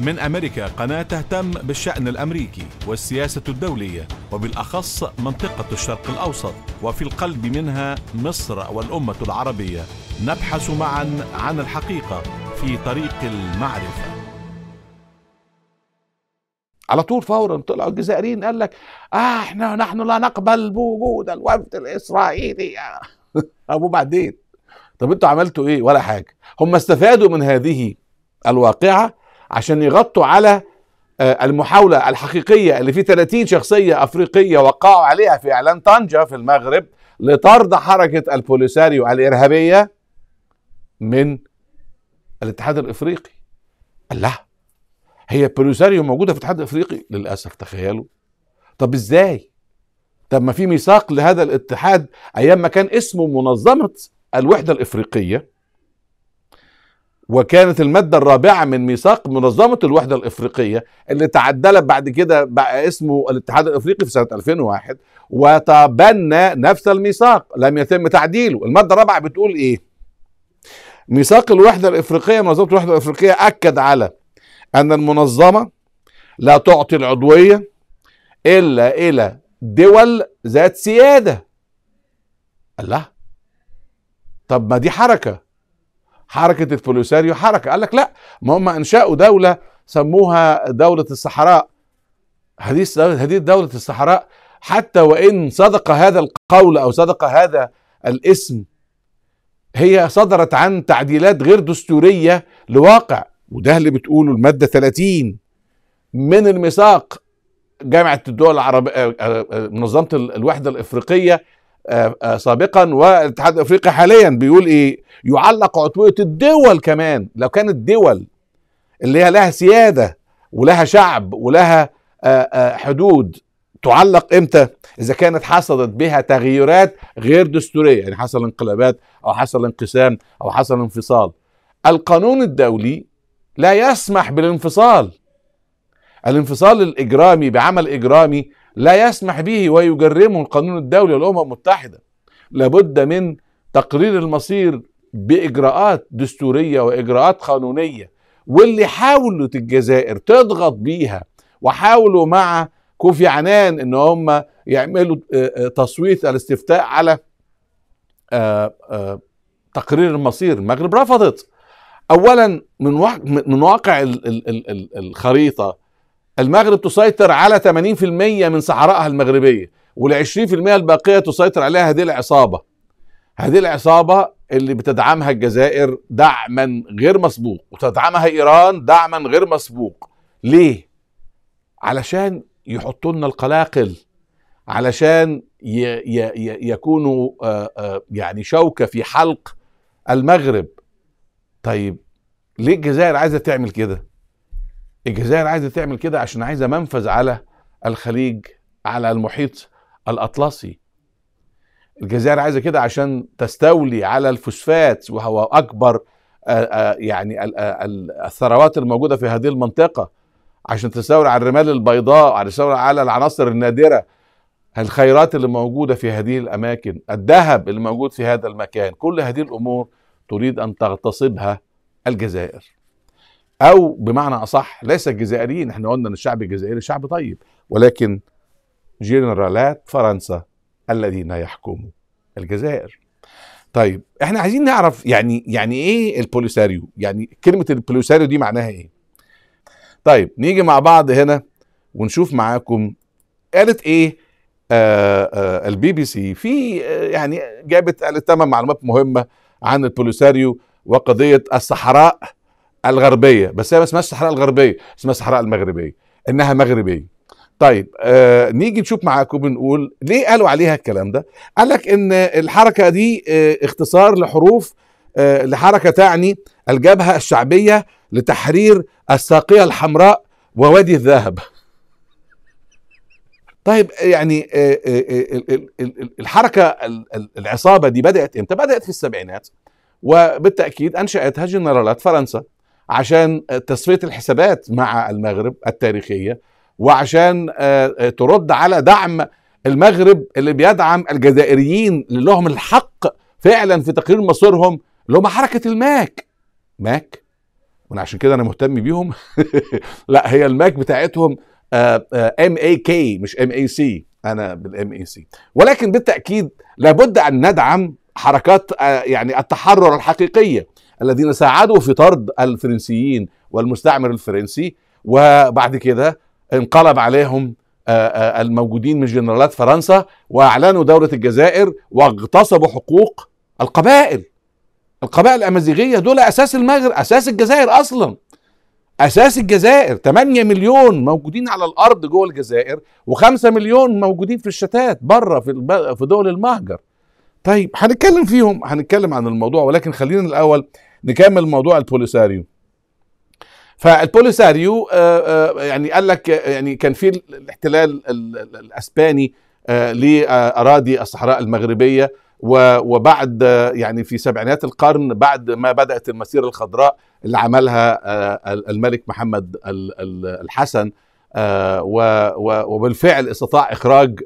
من أمريكا قناة تهتم بالشأن الأمريكي والسياسة الدولية وبالأخص منطقة الشرق الأوسط وفي القلب منها مصر والأمة العربية نبحث معا عن الحقيقة في طريق المعرفة على طول فورا طلعوا الجزائريين قال لك آه احنا نحن لا نقبل بوجود الوفد الإسرائيلي أبو بعدين طب انتوا عملتوا ايه ولا حاجة هم استفادوا من هذه الواقعة عشان يغطوا على آه، المحاولة الحقيقية اللي في 30 شخصية أفريقية وقعوا عليها في إعلان طنجة في المغرب لطرد حركة البوليساريو الإرهابية من الاتحاد الإفريقي قال هي البوليساريو موجودة في الاتحاد الإفريقي للأسف تخيلوا طب إزاي طب ما في ميثاق لهذا الاتحاد أيام ما كان اسمه منظمة الوحدة الإفريقية وكانت المادة الرابعة من ميثاق منظمة الوحدة الإفريقية اللي تعدلت بعد كده بقى اسمه الاتحاد الإفريقي في سنة 2001 وتبنى نفس الميثاق لم يتم تعديله المادة الرابعة بتقول إيه؟ ميثاق الوحدة الإفريقية منظمة الوحدة الإفريقية أكد على أن المنظمة لا تعطي العضوية إلا إلى دول ذات سيادة الله طب ما دي حركة حركه البوليساريو حركه قال لك لا ما هم انشاوا دوله سموها دوله الصحراء هذه هذه دوله الصحراء حتى وان صدق هذا القول او صدق هذا الاسم هي صدرت عن تعديلات غير دستوريه لواقع وده اللي بتقوله الماده 30 من الميثاق جامعه الدول العربيه آه، آه، منظمه الوحده الافريقيه آه، آه، سابقا والاتحاد الافريقي حاليا بيقول ايه يعلق عطويه الدول كمان لو كانت دول اللي هي لها سياده ولها شعب ولها آه، حدود تعلق امتى اذا كانت حصلت بها تغييرات غير دستوريه يعني حصل انقلابات او حصل انقسام او حصل انفصال القانون الدولي لا يسمح بالانفصال الانفصال الاجرامي بعمل اجرامي لا يسمح به ويجرمه القانون الدولي والامم المتحدة لابد من تقرير المصير بإجراءات دستورية وإجراءات قانونية واللي حاولت الجزائر تضغط بيها وحاولوا مع كوفي عنان ان هم يعملوا آه، آه، تصويت الاستفتاء على آه، تقرير المصير المغرب رفضت اولا من من واقع الخريطه المغرب تسيطر على 80% من صحرايها المغربيه وال 20% الباقيه تسيطر عليها هذه العصابه هذه العصابه اللي بتدعمها الجزائر دعما غير مسبوق وتدعمها ايران دعما غير مسبوق ليه علشان يحطوا لنا القلاقل علشان ي ي ي يكونوا آه، آه، يعني شوكه في حلق المغرب طيب ليه الجزائر عايزه تعمل كده الجزائر عايزه تعمل كده عشان عايزه منفذ على الخليج على المحيط الاطلسي الجزائر عايزه كده عشان تستولي على الفوسفات وهو اكبر آه، آه، يعني آه، الثروات الموجوده في هذه المنطقه عشان تستولي على الرمال البيضاء عشان تستولي على العناصر النادره الخيرات اللي موجوده في هذه الاماكن الذهب اللي موجود في هذا المكان كل هذه الامور تريد ان تغتصبها الجزائر او بمعنى اصح ليس الجزائريين احنا قلنا ان الشعب الجزائري شعب طيب ولكن جنرالات فرنسا الذين يحكموا الجزائر طيب احنا عايزين نعرف يعني يعني ايه البوليساريو يعني كلمه البوليساريو دي معناها ايه طيب نيجي مع بعض هنا ونشوف معاكم قالت ايه آه، آه، البي بي سي في آه، يعني جابت قالت تمام معلومات مهمه عن البوليساريو وقضيه الصحراء الغربيه بس هي ما اسمهاش الصحراء الغربيه اسمها الصحراء المغربيه انها مغربيه طيب آه نيجي نشوف معاكم بنقول ليه قالوا عليها الكلام ده قال لك ان الحركه دي آه اختصار لحروف آه لحركه تعني الجبهه الشعبيه لتحرير الساقيه الحمراء ووادي الذهب طيب يعني آه، آه، آه، الحركه العصابه دي بدات امتى بدات في السبعينات وبالتاكيد انشاتها جنرالات فرنسا عشان تصفيه الحسابات مع المغرب التاريخيه وعشان آه، آه، ترد على دعم المغرب اللي بيدعم الجزائريين اللي لهم الحق فعلا في تقرير مصيرهم اللي هم حركه الماك ماك وانا عشان كده انا مهتم بيهم لا هي الماك بتاعتهم ام اي كي مش ام اي سي انا بالام اي سي ولكن بالتاكيد لابد ان ندعم حركات آه، يعني التحرر الحقيقيه الذين ساعدوا في طرد الفرنسيين والمستعمر الفرنسي وبعد كده انقلب عليهم آه، آه، الموجودين من جنرالات فرنسا واعلنوا دوله الجزائر واغتصبوا حقوق القبائل القبائل الامازيغيه دول اساس المغرب اساس الجزائر اصلا اساس الجزائر 8 مليون موجودين على الارض جوه الجزائر و5 مليون موجودين في الشتات بره في في دول المهجر طيب هنتكلم فيهم هنتكلم عن الموضوع ولكن خلينا الاول نكمل موضوع البوليساريو فالبوليساريو آه، آه، يعني قال لك يعني كان في الاحتلال الاسباني آه، لاراضي الصحراء المغربيه وبعد يعني في سبعينات القرن بعد ما بدات المسيره الخضراء اللي عملها الملك محمد الحسن وبالفعل استطاع اخراج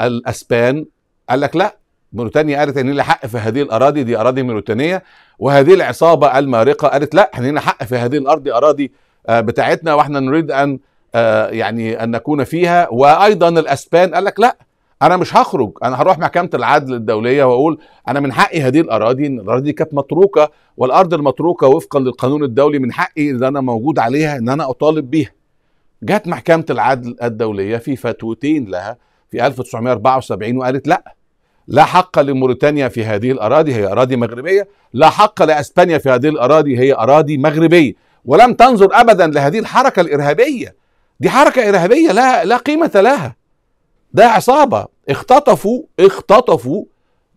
الاسبان قال لك لا موريتانيا قالت ان لي حق في هذه الاراضي دي اراضي موريتانيه وهذه العصابه المارقه قالت لا احنا لنا حق في هذه الارض اراضي آه، بتاعتنا واحنا نريد ان آه، يعني ان نكون فيها وايضا الاسبان قال لك لا انا مش هخرج انا هروح محكمه العدل الدوليه واقول انا من حقي هذه الاراضي ان الاراضي كانت متروكه والارض المتروكه وفقا للقانون الدولي من حقي ان انا موجود عليها ان انا اطالب بيها جت محكمه العدل الدوليه في فتوتين لها في 1974 وقالت لا لا حق لموريتانيا في هذه الأراضي هي أراضي مغربية لا حق لأسبانيا في هذه الأراضي هي أراضي مغربية ولم تنظر أبدا لهذه الحركة الإرهابية دي حركة إرهابية لا, لا قيمة لها ده عصابة اختطفوا اختطفوا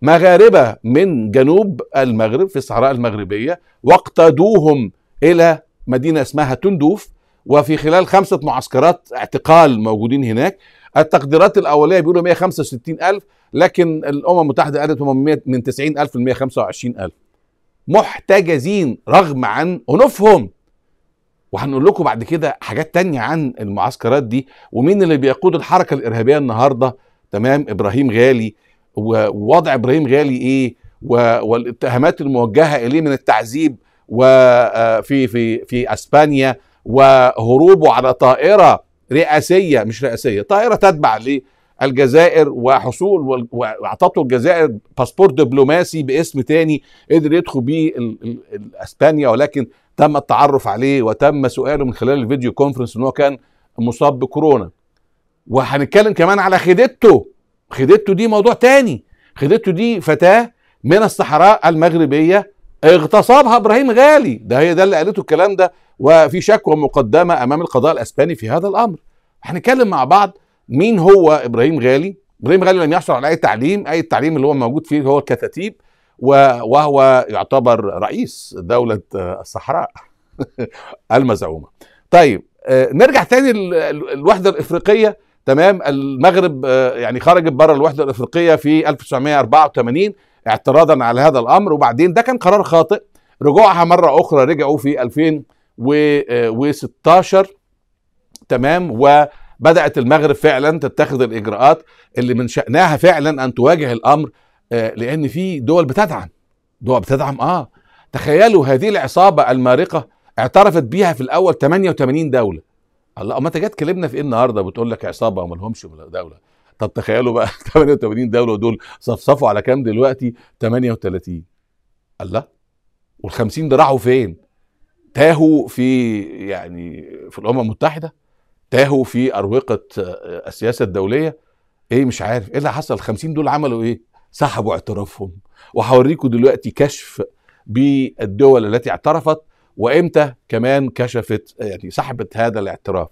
مغاربة من جنوب المغرب في الصحراء المغربية واقتادوهم إلى مدينة اسمها تندوف وفي خلال خمسة معسكرات اعتقال موجودين هناك التقديرات الاوليه بيقولوا 165000 لكن الامم المتحده قالت هم من 90000 ل 125000 محتجزين رغم عن انوفهم وهنقول لكم بعد كده حاجات تانية عن المعسكرات دي ومين اللي بيقود الحركة الإرهابية النهاردة تمام إبراهيم غالي ووضع إبراهيم غالي إيه والاتهامات الموجهة إليه من التعذيب وفي آه، في في أسبانيا وهروبه على طائرة رئاسيه مش رئاسيه طائره تتبع للجزائر وحصول واعطته الجزائر باسبور دبلوماسي باسم تاني قدر يدخل بيه اسبانيا ولكن تم التعرف عليه وتم سؤاله من خلال الفيديو كونفرنس ان هو كان مصاب بكورونا وهنتكلم كمان على خديجته خديجته دي موضوع تاني خديجته دي فتاه من الصحراء المغربيه اغتصبها ابراهيم غالي ده هي ده اللي قالته الكلام ده وفي شكوى مقدمه امام القضاء الاسباني في هذا الامر هنتكلم مع بعض مين هو ابراهيم غالي ابراهيم غالي لم يحصل على اي تعليم اي التعليم اللي هو موجود فيه هو الكتاتيب وهو يعتبر رئيس دوله الصحراء المزعومه طيب آه، نرجع تاني الوحده الافريقيه تمام المغرب آه، يعني خرجت بره الوحده الافريقيه في 1984 اعتراضا على هذا الامر وبعدين ده كان قرار خاطئ رجوعها مره اخرى رجعوا في 2000 و16 آه، تمام وبدات المغرب فعلا تتخذ الاجراءات اللي من شانها فعلا ان تواجه الامر آه، لان في دول بتدعم دول بتدعم اه تخيلوا هذه العصابه المارقه اعترفت بيها في الاول 88 دوله الله ما انت جاي تكلمنا في ايه النهارده بتقول لك عصابه وما لهمش دوله طب تخيلوا بقى 88 دوله ودول صفصفوا على كام دلوقتي 38 الله وال 50 ده راحوا فين تاهوا في يعني في الامم المتحده تاهوا في اروقه آه، السياسه الدوليه ايه مش عارف ايه اللي حصل 50 دول عملوا ايه سحبوا اعترافهم وهوريكم دلوقتي كشف بالدول التي اعترفت وامتى كمان كشفت آه، يعني سحبت هذا الاعتراف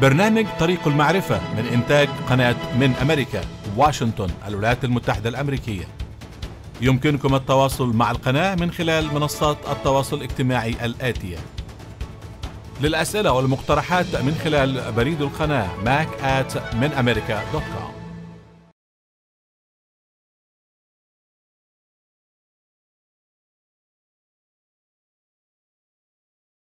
برنامج طريق المعرفة من إنتاج قناة من أمريكا واشنطن الولايات المتحدة الأمريكية يمكنكم التواصل مع القناة من خلال منصات التواصل الاجتماعي الآتية للأسئلة والمقترحات من خلال بريد القناة mac at minamerica.com